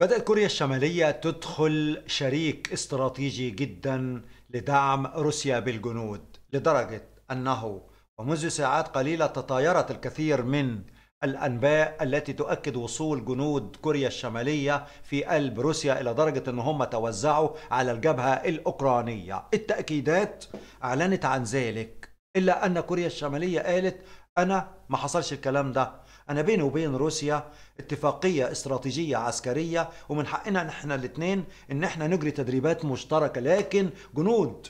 بدأت كوريا الشمالية تدخل شريك استراتيجي جدا لدعم روسيا بالجنود لدرجة أنه ومنذ ساعات قليلة تطايرت الكثير من الأنباء التي تؤكد وصول جنود كوريا الشمالية في قلب روسيا إلى درجة أن هم توزعوا على الجبهة الأوكرانية التأكيدات أعلنت عن ذلك إلا أن كوريا الشمالية قالت أنا ما حصلش الكلام ده أنا بيني وبين روسيا اتفاقية استراتيجية عسكرية ومن حقنا نحن الاثنين إن احنا نجري تدريبات مشتركة لكن جنود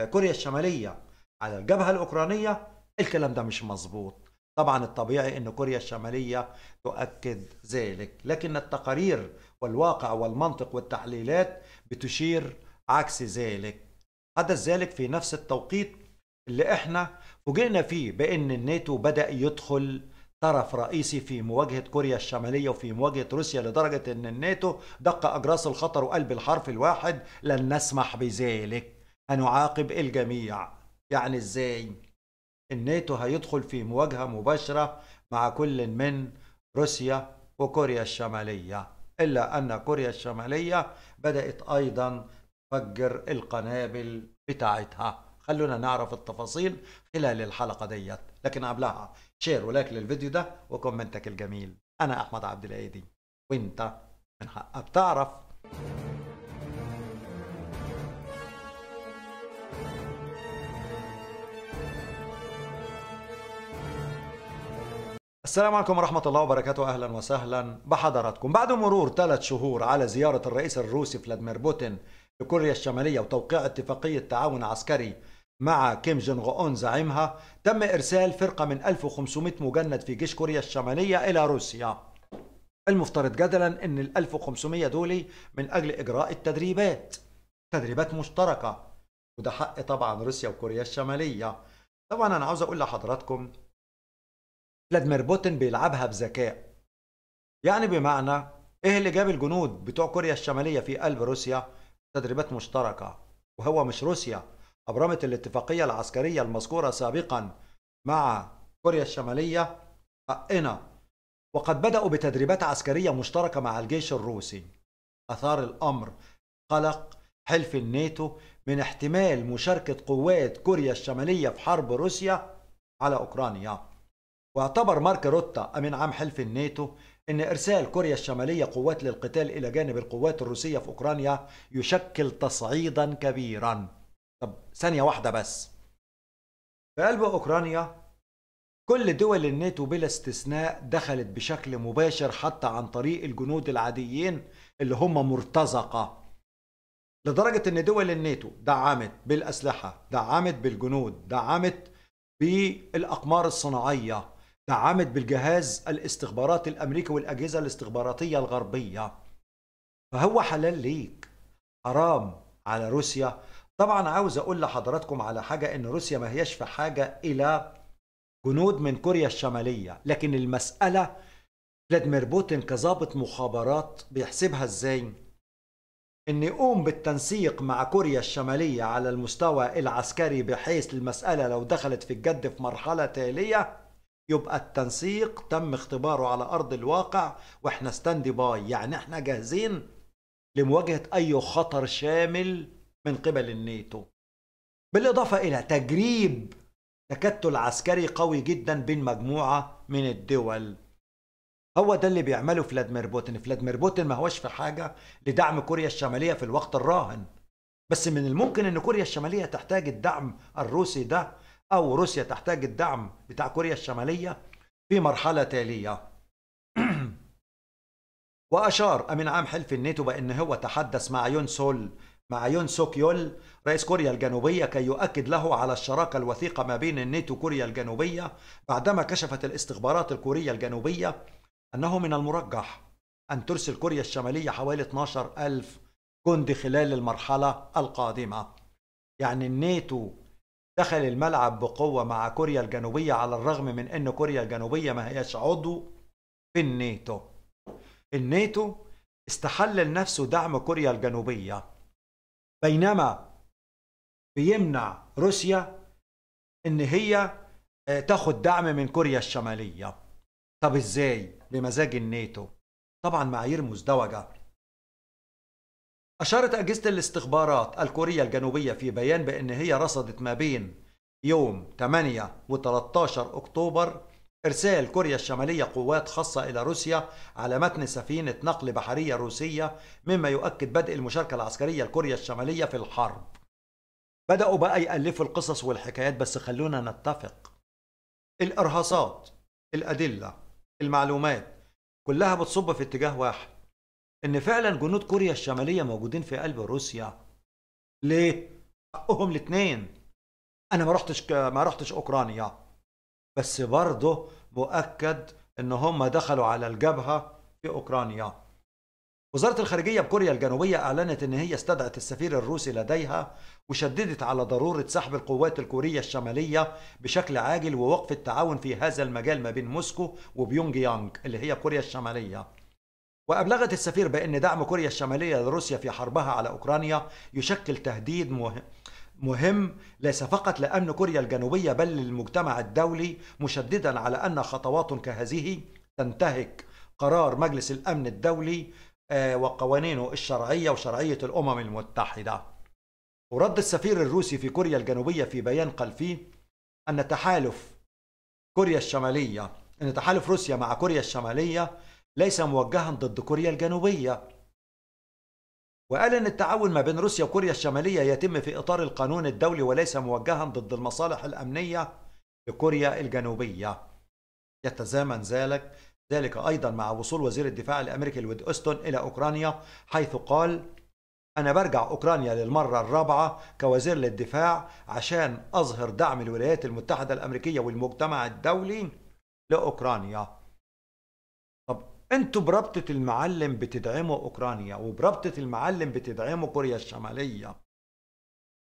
آه، كوريا الشمالية على الجبهة الأوكرانية الكلام ده مش مظبوط طبعا الطبيعي أن كوريا الشمالية تؤكد ذلك لكن التقارير والواقع والمنطق والتحليلات بتشير عكس ذلك حدث ذلك في نفس التوقيت اللي احنا فوجئنا فيه بان الناتو بدا يدخل طرف رئيسي في مواجهة كوريا الشمالية وفي مواجهة روسيا لدرجة أن الناتو دق أجراس الخطر وقلب الحرف الواحد لن نسمح بذلك هنعاقب الجميع يعني إزاي؟ الناتو هيدخل في مواجهة مباشرة مع كل من روسيا وكوريا الشمالية إلا أن كوريا الشمالية بدأت أيضا تفجر القنابل بتاعتها خلونا نعرف التفاصيل خلال الحلقة ديت لكن قبلها شير ولايك للفيديو ده وكومنتك الجميل أنا أحمد عبد الأيدي وأنت من حقك تعرف السلام عليكم ورحمة الله وبركاته أهلا وسهلا بحضراتكم بعد مرور ثلاث شهور على زيارة الرئيس الروسي فلاديمير بوتين لكوريا الشمالية وتوقيع اتفاقية تعاون عسكري مع كيم جونغ أون زعيمها تم إرسال فرقة من 1500 مجند في جيش كوريا الشمالية إلى روسيا المفترض جدلا أن ال 1500 دول من أجل إجراء التدريبات تدريبات مشتركة وده حق طبعا روسيا وكوريا الشمالية طبعا أنا عاوز أقول لحضراتكم فلاديمير بوتين بيلعبها بذكاء يعني بمعنى إيه اللي جاب الجنود بتوع كوريا الشمالية في قلب روسيا تدريبات مشتركة وهو مش روسيا أبرمت الاتفاقية العسكرية المذكورة سابقا مع كوريا الشمالية حقنا وقد بدأوا بتدريبات عسكرية مشتركة مع الجيش الروسي أثار الأمر قلق حلف الناتو من احتمال مشاركة قوات كوريا الشمالية في حرب روسيا على أوكرانيا واعتبر مارك روتا أمين عام حلف الناتو أن إرسال كوريا الشمالية قوات للقتال إلى جانب القوات الروسية في أوكرانيا يشكل تصعيدا كبيرا طب ثانيه واحده بس في قلب اوكرانيا كل دول الناتو بلا استثناء دخلت بشكل مباشر حتى عن طريق الجنود العاديين اللي هم مرتزقه لدرجه ان دول الناتو دعمت بالاسلحه دعمت بالجنود دعمت بالاقمار الصناعيه دعمت بالجهاز الاستخبارات الامريكي والاجهزه الاستخباراتيه الغربيه فهو حلال ليك حرام على روسيا طبعا عاوز اقول لحضراتكم على حاجه ان روسيا ما هياش في حاجه الى جنود من كوريا الشماليه لكن المساله فلاديمير بوتين كظابط مخابرات بيحسبها ازاي ان يقوم بالتنسيق مع كوريا الشماليه على المستوى العسكري بحيث المساله لو دخلت في الجد في مرحله تاليه يبقى التنسيق تم اختباره على ارض الواقع واحنا ستاند باي يعني احنا جاهزين لمواجهه اي خطر شامل من قبل الناتو بالإضافة إلى تجريب تكتل عسكري قوي جدا بين مجموعة من الدول هو ده اللي بيعمله فلادمير بوتين فلادمير بوتين ما هوش في حاجة لدعم كوريا الشمالية في الوقت الراهن بس من الممكن ان كوريا الشمالية تحتاج الدعم الروسي ده او روسيا تحتاج الدعم بتاع كوريا الشمالية في مرحلة تالية وأشار أمين عام حلف الناتو بأن هو تحدث مع يون سول مع يون سوك يول رئيس كوريا الجنوبية كي يؤكد له على الشراكة الوثيقة ما بين الناتو كوريا الجنوبية بعدما كشفت الاستخبارات الكورية الجنوبية أنه من المرجح أن ترسل كوريا الشمالية حوالي 12 ألف جندي خلال المرحلة القادمة يعني الناتو دخل الملعب بقوة مع كوريا الجنوبية على الرغم من أن كوريا الجنوبية ما هياش عضو في الناتو الناتو استحل لنفسه دعم كوريا الجنوبية بينما بيمنع روسيا ان هي آه، تاخد دعم من كوريا الشماليه طب ازاي بمزاج الناتو طبعا معايير مزدوجه أشارت أجهزة الاستخبارات الكورية الجنوبية في بيان بأن هي رصدت ما بين يوم 8 و 13 أكتوبر إرسال كوريا الشمالية قوات خاصة إلى روسيا على متن سفينة نقل بحرية روسية مما يؤكد بدء المشاركة العسكرية لكوريا الشمالية في الحرب بدأوا بقى يألفوا القصص والحكايات بس خلونا نتفق الإرهاصات الأدلة المعلومات كلها بتصب في اتجاه واحد إن فعلا جنود كوريا الشمالية موجودين في قلب روسيا ليه؟ حقهم الاتنين أنا ما رحتش ما رحتش أوكرانيا بس برضه مؤكد ان هم دخلوا على الجبهه في اوكرانيا وزارة الخارجية بكوريا الجنوبية أعلنت أن هي استدعت السفير الروسي لديها وشددت على ضرورة سحب القوات الكورية الشمالية بشكل عاجل ووقف التعاون في هذا المجال ما بين موسكو وبيونج يانج اللي هي كوريا الشمالية وأبلغت السفير بأن دعم كوريا الشمالية لروسيا في حربها على أوكرانيا يشكل تهديد مهم مهم ليس فقط لأمن كوريا الجنوبية بل للمجتمع الدولي مشددا على أن خطوات كهذه تنتهك قرار مجلس الأمن الدولي آه، وقوانينه الشرعية وشرعية الأمم المتحدة ورد السفير الروسي في كوريا الجنوبية في بيان قال فيه أن تحالف كوريا الشمالية أن تحالف روسيا مع كوريا الشمالية ليس موجها ضد كوريا الجنوبية وقال أن التعاون ما بين روسيا وكوريا الشمالية يتم في إطار القانون الدولي وليس موجها ضد المصالح الأمنية لكوريا الجنوبية يتزامن ذلك ذلك أيضا مع وصول وزير الدفاع الأمريكي لويد أوستون إلى أوكرانيا حيث قال أنا برجع أوكرانيا للمرة الرابعة كوزير للدفاع عشان أظهر دعم الولايات المتحدة الأمريكية والمجتمع الدولي لأوكرانيا انتوا بربطة المعلم بتدعموا اوكرانيا وبربطة المعلم بتدعموا كوريا الشمالية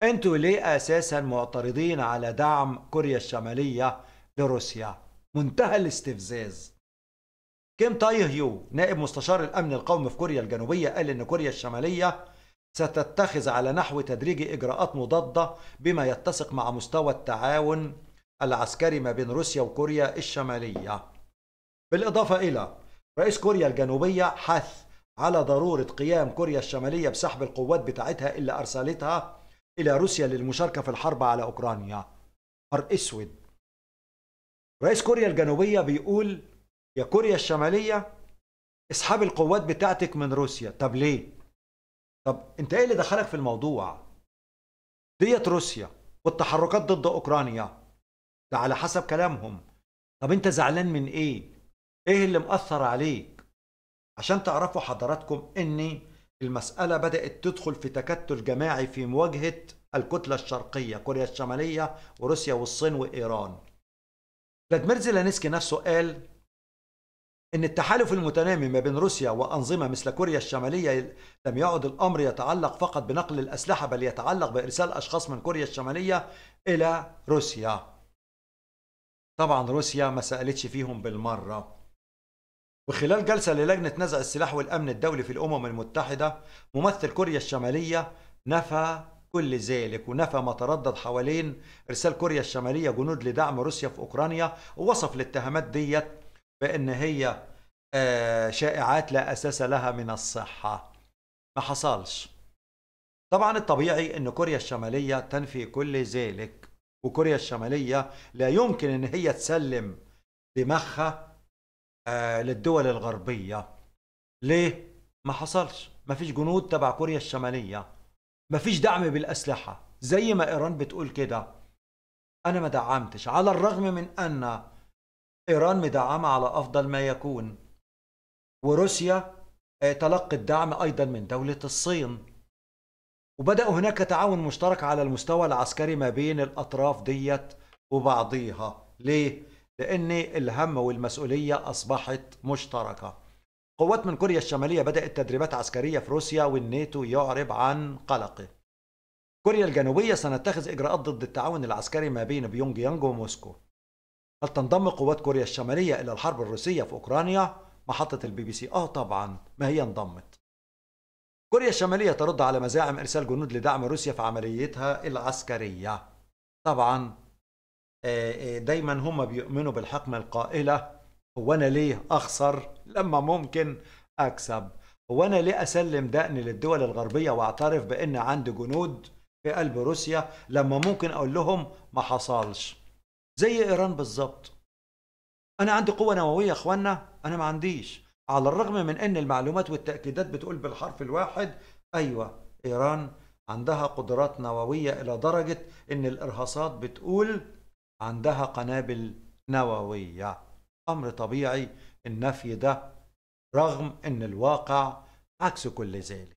انتوا ليه اساسا معترضين على دعم كوريا الشمالية لروسيا منتهى الاستفزاز كيم تاي هيو نائب مستشار الامن القومي في كوريا الجنوبية قال ان كوريا الشمالية ستتخذ على نحو تدريجي اجراءات مضادة بما يتسق مع مستوى التعاون العسكري ما بين روسيا وكوريا الشمالية بالإضافة إلى رئيس كوريا الجنوبية حث على ضرورة قيام كوريا الشمالية بسحب القوات بتاعتها اللي أرسلتها إلى روسيا للمشاركة في الحرب على أوكرانيا حر أسود رئيس كوريا الجنوبية بيقول يا كوريا الشمالية اسحب القوات بتاعتك من روسيا طب ليه؟ طب انت ايه اللي دخلك في الموضوع؟ ديت روسيا والتحركات ضد أوكرانيا ده على حسب كلامهم طب انت زعلان من ايه؟ ايه اللي مأثر عليك عشان تعرفوا حضراتكم ان المسألة بدأت تدخل في تكتل جماعي في مواجهة الكتلة الشرقية كوريا الشمالية وروسيا والصين وإيران فلادمير زيلانسكي نفسه قال إن التحالف المتنامي ما بين روسيا وأنظمة مثل كوريا الشمالية لم يعد الأمر يتعلق فقط بنقل الأسلحة بل يتعلق بإرسال أشخاص من كوريا الشمالية إلى روسيا طبعا روسيا ما سألتش فيهم بالمرة وخلال جلسة للجنة نزع السلاح والأمن الدولي في الأمم المتحدة ممثل كوريا الشمالية نفى كل ذلك ونفى ما تردد حوالين إرسال كوريا الشمالية جنود لدعم روسيا في أوكرانيا ووصف الاتهامات ديت بأن هي آه، شائعات لا أساس لها من الصحة ما حصلش طبعا الطبيعي أن كوريا الشمالية تنفي كل ذلك وكوريا الشمالية لا يمكن أن هي تسلم دماغها آه، للدول الغربية ليه؟ ما حصلش ما فيش جنود تبع كوريا الشمالية ما فيش دعم بالأسلحة زي ما إيران بتقول كده أنا ما دعمتش على الرغم من أن إيران مدعمة على أفضل ما يكون وروسيا آه، تلقت دعم أيضا من دولة الصين وبدأ هناك تعاون مشترك على المستوى العسكري ما بين الأطراف ديت وبعضيها ليه؟ لأن الهم والمسؤولية أصبحت مشتركة قوات من كوريا الشمالية بدأت تدريبات عسكرية في روسيا والناتو يعرب عن قلقه كوريا الجنوبية سنتخذ إجراءات ضد التعاون العسكري ما بين بيونج يانج وموسكو هل تنضم قوات كوريا الشمالية إلى الحرب الروسية في أوكرانيا؟ محطة البي بي سي آه طبعا ما هي انضمت كوريا الشمالية ترد على مزاعم إرسال جنود لدعم روسيا في عمليتها العسكرية طبعا آه، آه، دايما هم بيؤمنوا بالحكمة القائلة هو أنا ليه أخسر لما ممكن أكسب هو أنا ليه أسلم دقني للدول الغربية وأعترف بأن عندي جنود في قلب روسيا لما ممكن أقول لهم ما حصلش زي إيران بالظبط أنا عندي قوة نووية يا إخوانا أنا ما عنديش على الرغم من أن المعلومات والتأكيدات بتقول بالحرف الواحد أيوة إيران عندها قدرات نووية إلى درجة أن الإرهاصات بتقول عندها قنابل نووية أمر طبيعي النفي ده رغم أن الواقع عكس كل ذلك